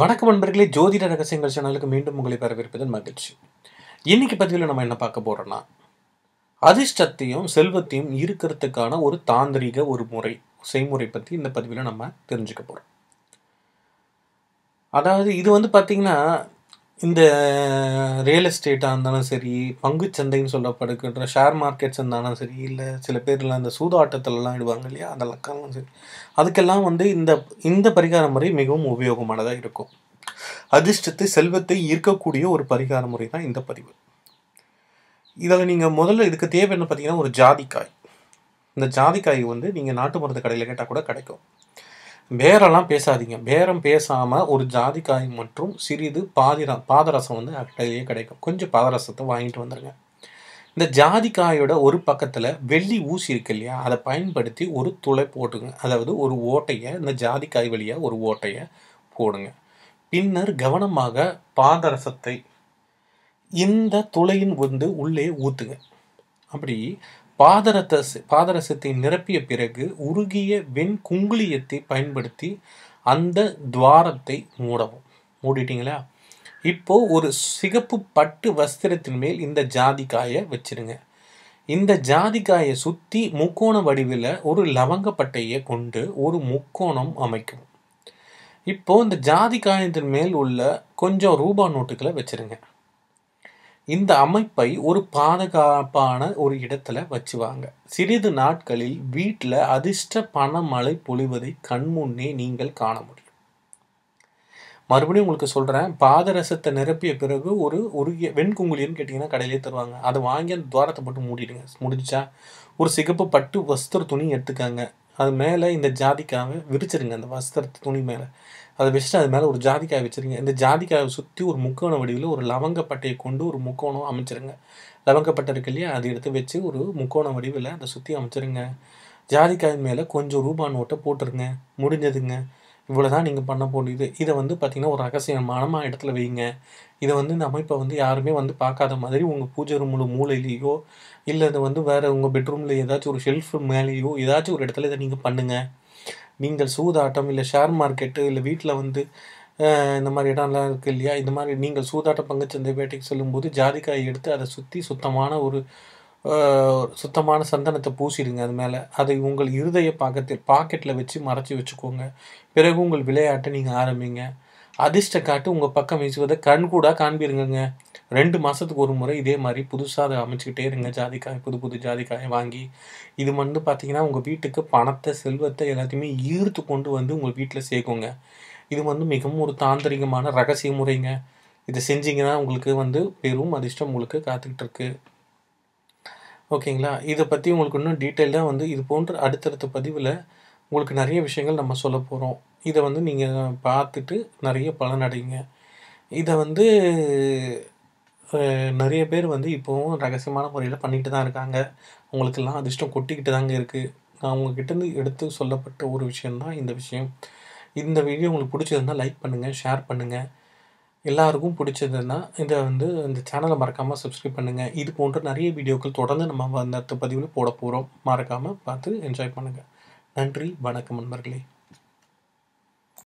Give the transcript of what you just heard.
வணக்கம் நண்பர்களே ஜோதிட ரகசியங்கள் சேனலுக்கு மீண்டும் உங்களை வரவேற்பதன் மகிழ்ச்சி இன்னைக்கு பதிவில் நம்ம என்ன பார்க்க போறோம்னா அதிர்ஷ்டத்தையும் செல்வத்தையும் இருக்கிறதுக்கான ஒரு தாந்திரிக ஒரு முறை செய்முறை பற்றி இந்த பதிவில் நம்ம தெரிஞ்சுக்க போகிறோம் அதாவது இது வந்து பார்த்தீங்கன்னா இந்த ரியல் எஸ்டேட்டாக இருந்தாலும் சரி பங்குச்சந்தைன்னு சொல்லப்படுகின்ற ஷேர் மார்க்கெட்ஸ் இருந்தாலும் சரி இல்லை சில பேர்லாம் இந்த சூதாட்டத்திலலாம் இடுவாங்க இல்லையா அந்த அதெல்லாம் சரி அதுக்கெல்லாம் வந்து இந்த இந்த பரிகார முறை மிகவும் உபயோகமானதாக இருக்கும் அதிர்ஷ்டத்து செல்வத்தை ஈர்க்கக்கூடிய ஒரு பரிகார முறை தான் இந்த பதிவு இதில் நீங்கள் முதல்ல இதுக்கு தேவை என்ன பார்த்தீங்கன்னா ஒரு ஜாதிக்காய் இந்த ஜாதிக்காய் வந்து நீங்கள் நாட்டு மருந்து கடையில் கேட்டால் கூட கிடைக்கும் பேரெல்லாம் பேசாதீங்க பேரம் பேசாமல் ஒரு ஜாதிக்காய் மற்றும் சிறிது பாதிரா பாதரசம் வந்து அட்டையிலேயே கிடைக்கும் கொஞ்சம் பாதரசத்தை வாங்கிட்டு வந்துடுங்க இந்த ஜாதிக்காயோட ஒரு பக்கத்தில் வெள்ளி ஊசி இருக்கு இல்லையா அதை பயன்படுத்தி ஒரு துளை போட்டுங்க அதாவது ஒரு ஓட்டையை இந்த ஜாதிக்காய் வழியாக ஒரு ஓட்டையை போடுங்க பின்னர் கவனமாக பாதரசத்தை இந்த துளையின் வந்து உள்ளே ஊற்றுங்க அப்படி பாதரச பாதரசத்தை நிரப்பிய பிறகு உருகிய வெண் குங்குளியத்தை பயன்படுத்தி அந்த துவாரத்தை மூடவும் மூடிட்டீங்களா இப்போ ஒரு சிகப்பு பட்டு வஸ்திரத்தின் மேல் இந்த ஜாதிக்காயை வச்சிருங்க இந்த ஜாதிக்காயை சுற்றி முக்கோண வடிவில் ஒரு லவங்கப்பட்டையை கொண்டு ஒரு முக்கோணம் அமைக்கும் இப்போ இந்த ஜாதிக்காயத்தின் மேல் உள்ள கொஞ்சம் ரூபா நோட்டுகளை வச்சிருங்க இந்த அமைப்பை ஒரு பாதுகாப்பான ஒரு இடத்துல வச்சுவாங்க சிறிது நாட்களில் வீட்டில் அதிர்ஷ்ட பணமழை பொழிவதை கண்முன்னே நீங்கள் காண முடியும் மறுபடியும் உங்களுக்கு சொல்கிறேன் பாதரசத்தை நிரப்பிய பிறகு ஒரு உருகிய வெண்குங்குலின்னு கேட்டிங்கன்னா கடையிலே தருவாங்க அதை வாங்கி அந்த துவாரத்தை மட்டும் மூடிடுங்க முடிஞ்சா ஒரு சிகப்பு பட்டு வஸ்திர துணி எடுத்துக்காங்க அது மேலே இந்த ஜாதிக்காவை விரிச்சிருங்க அந்த வஸ்திரத்து துணி மேலே அதை வச்சுட்டு அது மேலே ஒரு ஜாதிக்காய் வச்சுருங்க இந்த ஜாதிக்காயை சுற்றி ஒரு முக்கோண வடிவில் ஒரு லவங்கப்பட்டையை கொண்டு ஒரு முக்கோணம் அமைச்சிருங்க லவங்கப்பட்டை இருக்கு இல்லையா அதை எடுத்து வச்சு ஒரு முக்கோண வடிவில் அதை சுற்றி அமைச்சிருங்க ஜாதிக்காயின் மேலே கொஞ்சம் ரூபா நோட்டை போட்டுருங்க முடிஞ்சதுங்க இவ்வளோ தான் நீங்கள் பண்ண போண்டியது இதை வந்து பார்த்திங்கன்னா ஒரு ரகசியமானமாக இடத்துல வைங்க இதை வந்து இந்த அமைப்பை வந்து யாருமே வந்து பார்க்காத மாதிரி உங்கள் பூஜை ரூமில் மூலையிலேயோ இல்லை இது வந்து வேறு உங்கள் பெட்ரூமில் ஏதாச்சும் ஒரு ஷெல்ஃப் மேலேயோ ஏதாச்சும் ஒரு இடத்துல இதை நீங்கள் பண்ணுங்கள் நீங்கள் சூதாட்டம் இல்லை ஷேர் மார்க்கெட்டு இல்லை வீட்டில் வந்து இந்த மாதிரி இடம்லாம் இருக்குது இல்லையா இந்த மாதிரி நீங்கள் சூதாட்ட பங்குச்சந்தை வேட்டைக்கு செல்லும்போது ஜாதிக்காய் எடுத்து அதை சுற்றி சுத்தமான ஒரு சுத்தமான சந்தனத்தை பூசிடுங்க அது மேலே அதை உங்கள் இருதய பாக்கத்தில் பாக்கெட்டில் வச்சு மறைச்சி வச்சுக்கோங்க பிறகு உங்கள் விளையாட்டை நீங்கள் ஆரம்பிங்க அதிர்ஷ்ட காட்டு உங்கள் பக்கம் வீசுவதை கண் கூட காண்பிருங்கங்க ரெண்டு மாதத்துக்கு ஒரு முறை இதே மாதிரி புதுசாக அதை அமைச்சிக்கிட்டே இருங்க ஜாதிக்காய் புது புது ஜாதிக்காயை வாங்கி இது வந்து பார்த்தீங்கன்னா உங்கள் வீட்டுக்கு பணத்தை செல்வத்தை எல்லாத்தையுமே ஈர்த்து கொண்டு வந்து உங்கள் வீட்டில் சேர்க்குங்க இது வந்து மிகவும் ஒரு தாந்திரிகமான ரகசிய முறைங்க இதை செஞ்சிங்கன்னா உங்களுக்கு வந்து பெரும் அதிர்ஷ்டம் உங்களுக்கு காத்துக்கிட்டு இருக்குது ஓகேங்களா இதை பற்றி உங்களுக்கு இன்னும் டீட்டெயிலாக வந்து இது போன்ற அடுத்தடுத்த பதிவில் உங்களுக்கு நிறைய விஷயங்கள் நம்ம சொல்ல போகிறோம் இதை வந்து நீங்கள் பார்த்துட்டு நிறைய பலனடைங்க இதை வந்து நிறைய பேர் வந்து இப்போவும் ரகசியமான முறையில் பண்ணிட்டு தான் இருக்காங்க அவங்களுக்கெல்லாம் அதிர்ஷ்டம் கொட்டிக்கிட்டு தாங்க இருக்குது அவங்கக்கிட்டேருந்து எடுத்து சொல்லப்பட்ட ஒரு விஷயந்தான் இந்த விஷயம் இந்த வீடியோ உங்களுக்கு பிடிச்சிருந்தால் லைக் பண்ணுங்கள் ஷேர் பண்ணுங்கள் எல்லாருக்கும் பிடிச்சதுன்னா இதை வந்து இந்த சேனலை மறக்காமல் சப்ஸ்கிரைப் பண்ணுங்கள் இது போன்ற நிறைய வீடியோக்கள் தொடர்ந்து நம்ம வந்த பதிவில் போட போகிறோம் மறக்காமல் பார்த்து என்ஜாய் பண்ணுங்கள் நன்றி வணக்கம் நண்பர்களே